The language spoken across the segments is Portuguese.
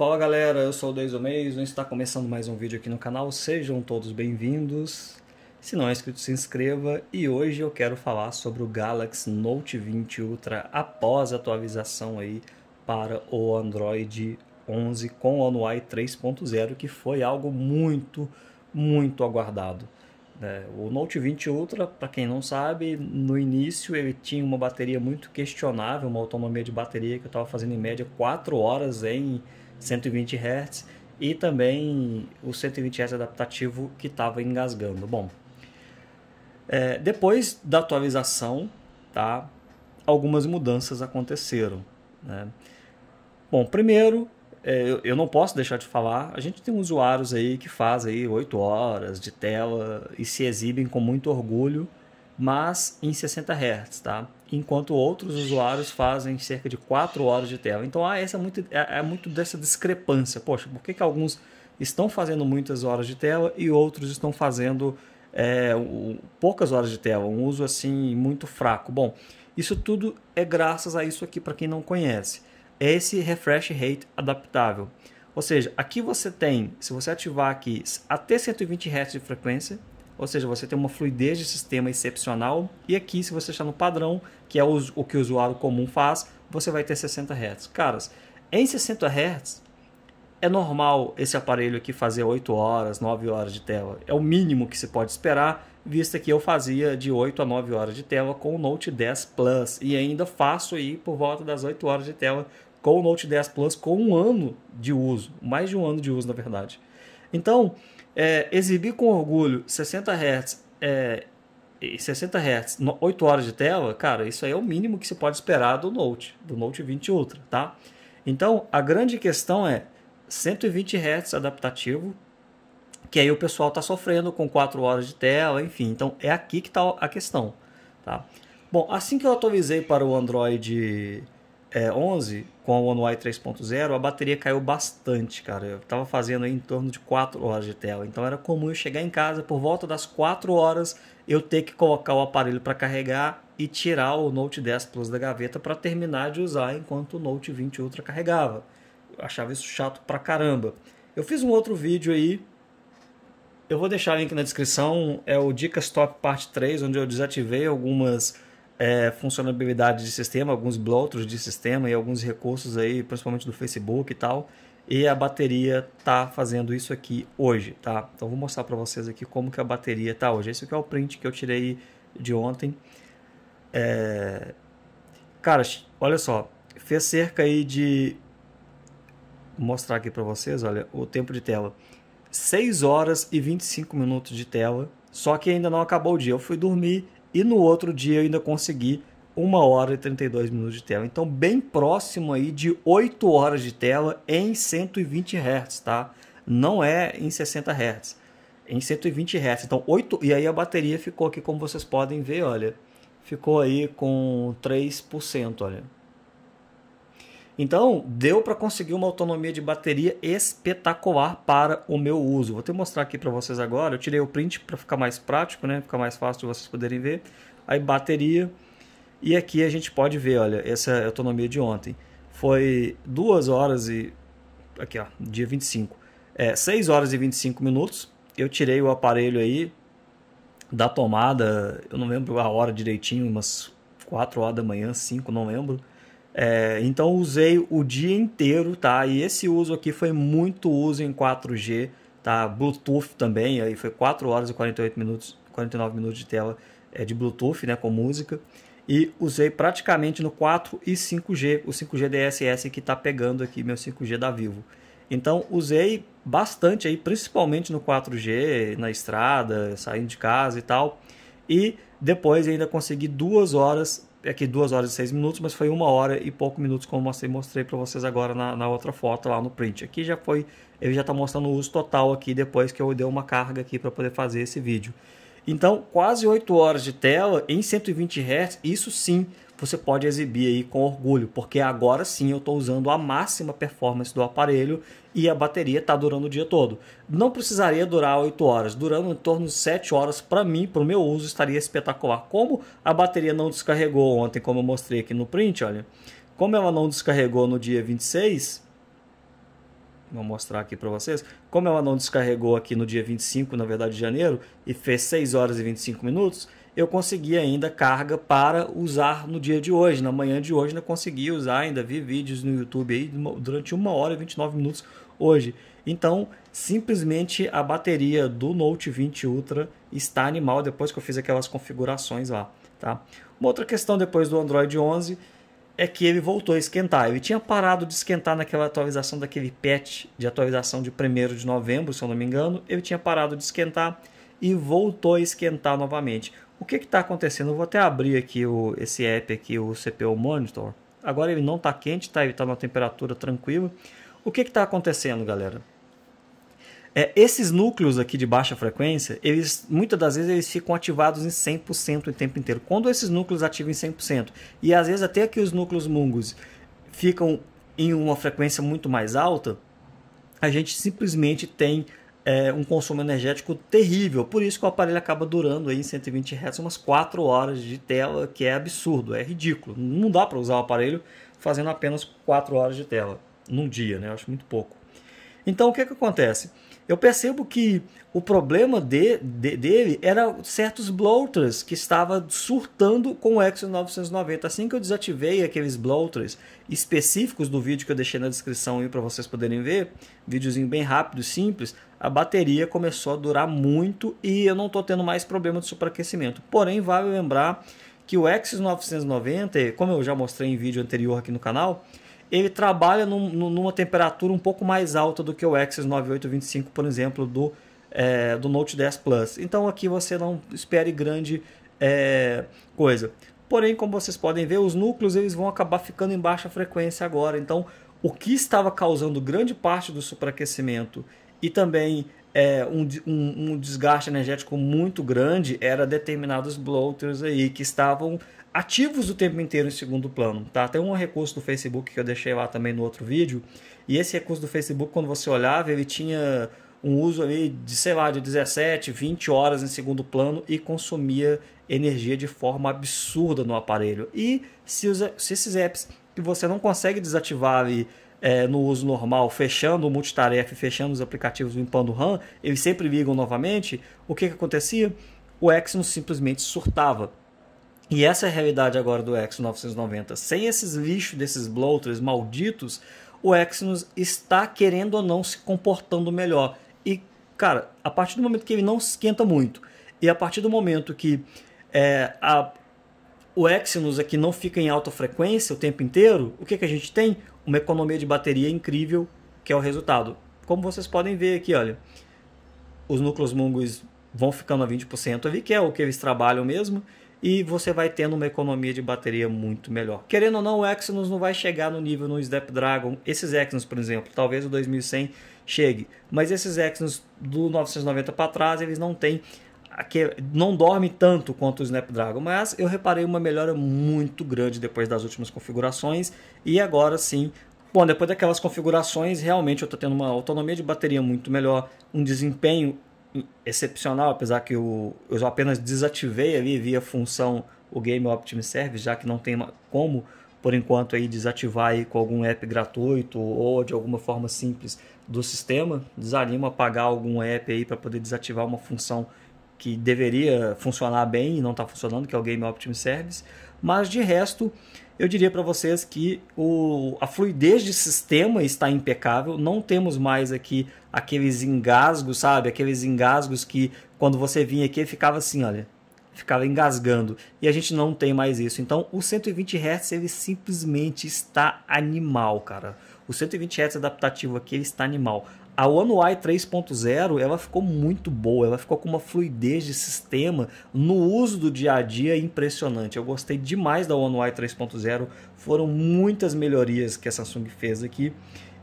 Fala galera, eu sou o Deis Omeison, está começando mais um vídeo aqui no canal, sejam todos bem-vindos. Se não é inscrito, se inscreva. E hoje eu quero falar sobre o Galaxy Note 20 Ultra após a atualização aí para o Android 11 com o UI 3.0, que foi algo muito, muito aguardado. É, o Note 20 Ultra, para quem não sabe, no início ele tinha uma bateria muito questionável, uma autonomia de bateria que eu estava fazendo em média 4 horas em 120 Hz e também o 120 Hz adaptativo que estava engasgando. Bom, é, depois da atualização, tá, algumas mudanças aconteceram. Né? Bom, primeiro, é, eu não posso deixar de falar, a gente tem usuários aí que fazem 8 horas de tela e se exibem com muito orgulho, mas em 60 Hz, tá? enquanto outros usuários fazem cerca de 4 horas de tela. Então há ah, essa é muito, é, é, muito dessa discrepância. Poxa, por que, que alguns estão fazendo muitas horas de tela e outros estão fazendo é, poucas horas de tela, um uso assim muito fraco? Bom, isso tudo é graças a isso aqui para quem não conhece. É esse refresh rate adaptável. Ou seja, aqui você tem, se você ativar aqui até 120 Hz de frequência, ou seja, você tem uma fluidez de sistema excepcional. E aqui, se você está no padrão, que é o, que o usuário comum faz, você vai ter 60 Hz. Caras, em 60 Hz, é normal esse aparelho aqui fazer 8 horas, 9 horas de tela. É o mínimo que se pode esperar, visto que eu fazia de 8 a 9 horas de tela com o Note 10 Plus e ainda faço aí por volta das 8 horas de tela com o Note 10 Plus com um ano de uso, mais de um ano de uso na verdade. Então, é, exibir com orgulho 60 Hz é, 60 Hz, 8 horas de tela, cara, isso aí é o mínimo que se pode esperar do Note, do Note 20 Ultra, tá? Então, a grande questão é 120 Hz adaptativo, que aí o pessoal tá sofrendo com 4 horas de tela, enfim. Então, é aqui que tá a questão, tá? Bom, assim que eu atualizei para o Android é, 11, com a One UI 3.0, a bateria caiu bastante, cara. Eu estava fazendo aí em torno de 4 horas de tela. Então era comum eu chegar em casa por volta das 4 horas, eu ter que colocar o aparelho para carregar e tirar o Note 10 Plus da gaveta para terminar de usar enquanto o Note 20 Ultra carregava. Eu achava isso chato pra caramba. Eu fiz um outro vídeo aí eu vou deixar o link na descrição, é o Dicas Top Parte 3, onde eu desativei algumas é, de sistema, alguns bloaters de sistema e alguns recursos aí, principalmente do Facebook e tal. E a bateria tá fazendo isso aqui hoje, tá? Então vou mostrar para vocês aqui como que a bateria tá hoje. Esse aqui é o print que eu tirei de ontem. É... Cara, olha só, fez cerca aí de vou mostrar aqui para vocês, olha, o tempo de tela. 6 horas e 25 minutos de tela, só que ainda não acabou o dia. Eu fui dormir e no outro dia eu ainda consegui 1 hora e 32 minutos de tela. Então, bem próximo aí de 8 horas de tela em 120 Hz, tá? Não é em 60 Hz, é em 120 Hz. Então, 8 e aí a bateria ficou aqui como vocês podem ver, olha. Ficou aí com 3%, olha. Então, deu para conseguir uma autonomia de bateria espetacular para o meu uso. Vou até mostrar aqui para vocês agora. Eu tirei o print para ficar mais prático, né? Ficar mais fácil de vocês poderem ver. Aí, bateria. E aqui a gente pode ver, olha, essa é autonomia de ontem. Foi 2 horas e... Aqui, ó, dia 25. É, 6 horas e 25 minutos. Eu tirei o aparelho aí da tomada, eu não lembro a hora direitinho, umas 4 horas da manhã, 5, não lembro. É, então usei o dia inteiro, tá? E esse uso aqui foi muito uso em 4G, tá? Bluetooth também, aí foi 4 horas e 48 minutos, 49 minutos de tela é, de Bluetooth, né, com música. E usei praticamente no 4 e 5G, o 5G DSS que tá pegando aqui meu 5G da Vivo. Então usei bastante aí, principalmente no 4G, na estrada, saindo de casa e tal. E depois ainda consegui duas horas é aqui 2 horas e 6 minutos, mas foi uma hora e pouco minutos como mostrei, mostrei para vocês agora na, na, outra foto lá no print. Aqui já foi, ele já está mostrando o uso total aqui depois que eu dei uma carga aqui para poder fazer esse vídeo. Então, quase 8 horas de tela em 120 Hz, isso sim você pode exibir aí com orgulho, porque agora sim eu estou usando a máxima performance do aparelho e a bateria está durando o dia todo. Não precisaria durar 8 horas, durando em torno de 7 horas para mim, para o meu uso, estaria espetacular. Como a bateria não descarregou ontem, como eu mostrei aqui no print, olha, como ela não descarregou no dia 26, Vou mostrar aqui para vocês. Como ela não descarregou aqui no dia 25, na verdade, de janeiro, e fez 6 horas e 25 minutos, eu consegui ainda carga para usar no dia de hoje, na manhã de hoje, ainda consegui usar, ainda vi vídeos no YouTube aí durante 1 hora e 29 minutos hoje. Então, simplesmente a bateria do Note 20 Ultra está animal depois que eu fiz aquelas configurações lá, tá? Uma outra questão depois do Android 11 é que ele voltou a esquentar. Ele tinha parado de esquentar naquela atualização daquele patch de atualização de 1 de novembro, se eu não me engano. Ele tinha parado de esquentar e voltou a esquentar novamente. O que está acontecendo? Eu vou até abrir aqui o, esse app aqui, o CPU Monitor. Agora ele não está quente, tá? ele está numa temperatura tranquila. O que está acontecendo, galera? É, esses núcleos aqui de baixa frequência, eles muitas das vezes eles ficam ativados em 100% o tempo inteiro. Quando esses núcleos ativam em 100%, e às vezes até que os núcleos mungos ficam em uma frequência muito mais alta, a gente simplesmente tem é, um consumo energético terrível. Por isso que o aparelho acaba durando aí em 120 Hz umas 4 horas de tela, que é absurdo, é ridículo. Não dá para usar o aparelho fazendo apenas 4 horas de tela num dia, né? Eu acho muito pouco. Então o que, é que acontece? eu percebo que o problema de, de, dele era certos bloaters que estava surtando com o Exynos 990. Assim que eu desativei aqueles bloaters específicos do vídeo que eu deixei na descrição aí para vocês poderem ver, videozinho bem rápido, simples, a bateria começou a durar muito e eu não estou tendo mais problema de superaquecimento. Porém, vale lembrar que o Exynos 990, como eu já mostrei em vídeo anterior aqui no canal, ele trabalha num, numa temperatura um pouco mais alta do que o Exynos 9825, por exemplo, do, é, do Note 10 Plus. Então aqui você não espere grande é, coisa. Porém, como vocês podem ver, os núcleos eles vão acabar ficando em baixa frequência agora. Então, o que estava causando grande parte do superaquecimento e também é, um, um, um desgaste energético muito grande era determinados bloaters aí que estavam ativos o tempo inteiro em segundo plano, tá? Tem um recurso do Facebook que eu deixei lá também no outro vídeo, e esse recurso do Facebook, quando você olhava, ele tinha um uso ali de, sei lá, de 17, 20 horas em segundo plano e consumia energia de forma absurda no aparelho. E se, os, se esses apps que você não consegue desativar ali é, no uso normal, fechando o multitarefa, fechando os aplicativos, limpando o RAM, eles sempre ligam novamente, o que, que acontecia? O Exynos simplesmente surtava e essa é a realidade agora do Exynos 990. Sem esses lixos desses bloaters malditos, o Exynos está querendo ou não se comportando melhor. E, cara, a partir do momento que ele não esquenta muito e a partir do momento que é, a, o Exynos aqui não fica em alta frequência o tempo inteiro, o que, que a gente tem? Uma economia de bateria incrível, que é o resultado. Como vocês podem ver aqui, olha, os núcleos mungos vão ficando a 20% ali, que é o que eles trabalham mesmo, e você vai tendo uma economia de bateria muito melhor. Querendo ou não, o Exynos não vai chegar no nível no Snapdragon. Esses Exynos, por exemplo, talvez o 2100 chegue, mas esses Exynos do 990 para trás, eles não têm que não dorme tanto quanto o Snapdragon, mas eu reparei uma melhora muito grande depois das últimas configurações e agora sim, bom, depois daquelas configurações, realmente eu estou tendo uma autonomia de bateria muito melhor, um desempenho excepcional, apesar que eu, eu apenas desativei ali via função o Game Optim Service, já que não tem como, por enquanto, aí, desativar aí com algum app gratuito ou de alguma forma simples do sistema. Desanima a pagar algum app aí para poder desativar uma função que deveria funcionar bem e não está funcionando, que é o Game Optim Service. Mas de resto, eu diria para vocês que o, a fluidez de sistema está impecável. Não temos mais aqui aqueles engasgos, sabe? Aqueles engasgos que quando você vinha aqui ficava assim, olha, ficava engasgando. E a gente não tem mais isso. Então, o 120 Hz ele simplesmente está animal, cara. O 120 Hz adaptativo aqui ele está animal. A One UI 3.0 ela ficou muito boa, ela ficou com uma fluidez de sistema no uso do dia a dia impressionante. Eu gostei demais da One UI 3.0, foram muitas melhorias que a Samsung fez aqui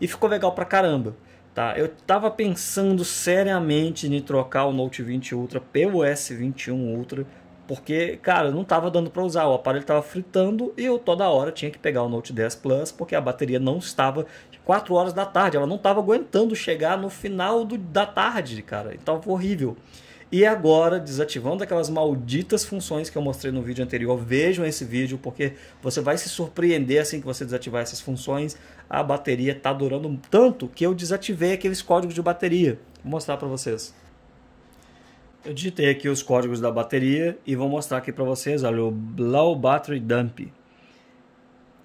e ficou legal pra caramba. Tá, eu estava pensando seriamente em trocar o Note 20 Ultra pelo S21 Ultra, porque, cara, não estava dando para usar, o aparelho estava fritando e eu toda hora tinha que pegar o Note 10 Plus porque a bateria não estava 4 horas da tarde, ela não estava aguentando chegar no final do, da tarde, cara. Então horrível. E agora, desativando aquelas malditas funções que eu mostrei no vídeo anterior, vejam esse vídeo porque você vai se surpreender assim que você desativar essas funções. A bateria está durando tanto que eu desativei aqueles códigos de bateria. Vou mostrar para vocês. Eu digitei aqui os códigos da bateria e vou mostrar aqui para vocês, olha, o Low Battery Dump.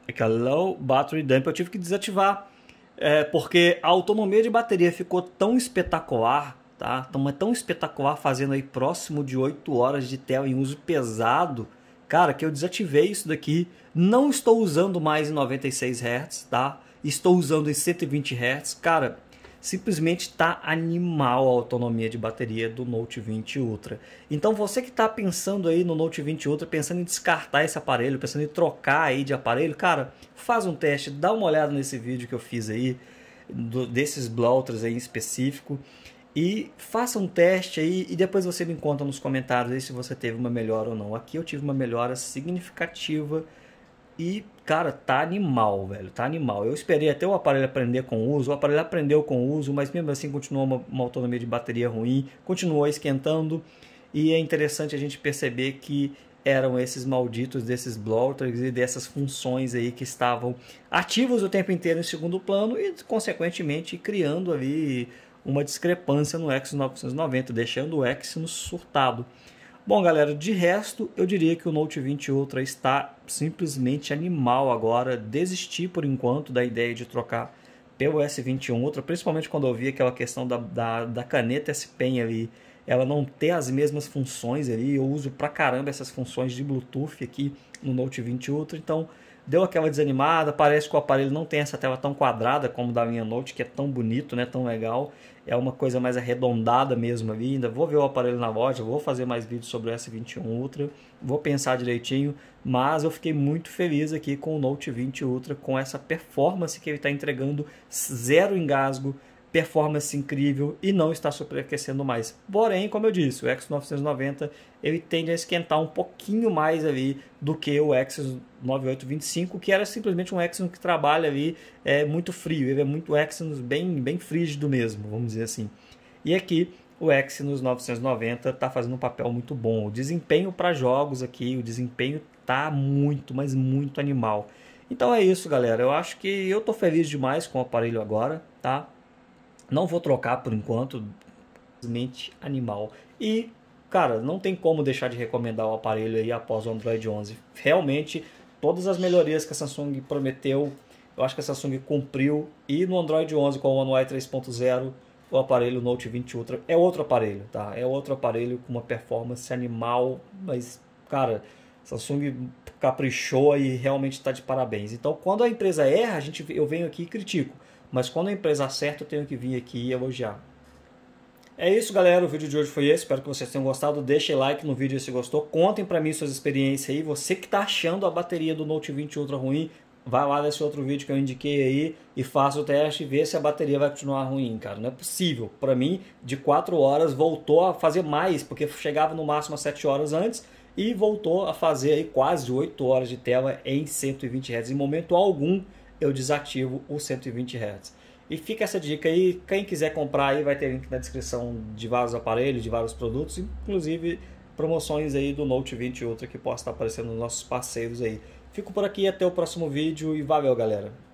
É que a Low Battery Dump eu tive que desativar, é, porque a autonomia de bateria ficou tão espetacular, tá? Tão, é tão espetacular, fazendo aí próximo de 8 horas de tela em uso pesado, cara, que eu desativei isso daqui. Não estou usando mais em 96 Hz, tá? Estou usando em 120 Hz. Cara, simplesmente está animal a autonomia de bateria do Note 20 Ultra. Então você que está pensando aí no Note 20 Ultra, pensando em descartar esse aparelho, pensando em trocar aí de aparelho, cara, faz um teste, dá uma olhada nesse vídeo que eu fiz aí, do, desses bloaters aí em específico, e faça um teste aí e depois você me conta nos comentários aí se você teve uma melhora ou não. Aqui eu tive uma melhora significativa e Cara, tá animal, velho. Tá animal. Eu esperei até o aparelho aprender com o uso. O aparelho aprendeu com o uso, mas mesmo assim continuou uma, uma autonomia de bateria ruim, continuou esquentando. E é interessante a gente perceber que eram esses malditos desses bloaters e dessas funções aí que estavam ativos o tempo inteiro em segundo plano e consequentemente criando ali uma discrepância no X990, deixando o Exynos surtado. Bom, galera, de resto, eu diria que o Note 20 Ultra está simplesmente animal agora. Desisti por enquanto da ideia de trocar pelo S21 Ultra, principalmente quando eu vi aquela questão da, da, da caneta S-Pen ali, ela não ter as mesmas funções ali. Eu uso pra caramba essas funções de Bluetooth aqui no Note 20 Ultra, então deu aquela desanimada, parece que o aparelho não tem essa tela tão quadrada como da minha Note, que é tão bonito, né, tão legal. É uma coisa mais arredondada mesmo ali, ainda vou ver o aparelho na loja, vou fazer mais vídeos sobre o S21 Ultra, vou pensar direitinho, mas eu fiquei muito feliz aqui com o Note 20 Ultra, com essa performance que ele está entregando, zero engasgo, performance incrível e não está superaquecendo mais. Porém, como eu disse, o X990 ele tende a esquentar um pouquinho mais ali do que o X9825, que era simplesmente um Exynos que trabalha ali é, muito frio, ele é muito Exynos bem, bem frígido mesmo, vamos dizer assim. E aqui o Exynos 990 está fazendo um papel muito bom. O desempenho para jogos aqui, o desempenho tá muito, mas muito animal. Então é isso, galera. Eu acho que eu tô feliz demais com o aparelho agora, tá? Não vou trocar por enquanto, mente animal. E, cara, não tem como deixar de recomendar o aparelho aí após o Android 11. Realmente, todas as melhorias que a Samsung prometeu, eu acho que a Samsung cumpriu. E no Android 11 com o One UI 3.0, o aparelho Note 20 Ultra é outro aparelho, tá? É outro aparelho com uma performance animal, mas, cara, Samsung caprichou e realmente está de parabéns. Então, quando a empresa erra, a gente, eu venho aqui e critico. Mas quando a empresa acerta, eu tenho que vir aqui e elogiar. É isso, galera. O vídeo de hoje foi esse. Espero que vocês tenham gostado. Deixem like no vídeo se gostou. Contem para mim suas experiências aí. Você que está achando a bateria do Note 20 Ultra ruim, vai lá nesse outro vídeo que eu indiquei aí e faça o teste e vê se a bateria vai continuar ruim, cara. Não é possível. Para mim, de 4 horas voltou a fazer mais, porque chegava no máximo a 7 horas antes e voltou a fazer aí quase 8 horas de tela em 120 Hz em momento algum eu desativo o 120 Hz. E fica essa dica aí, quem quiser comprar aí vai ter link na descrição de vários aparelhos, de vários produtos, inclusive promoções aí do Note 20 Ultra que possa estar aparecendo nos nossos parceiros aí. Fico por aqui, até o próximo vídeo e valeu galera!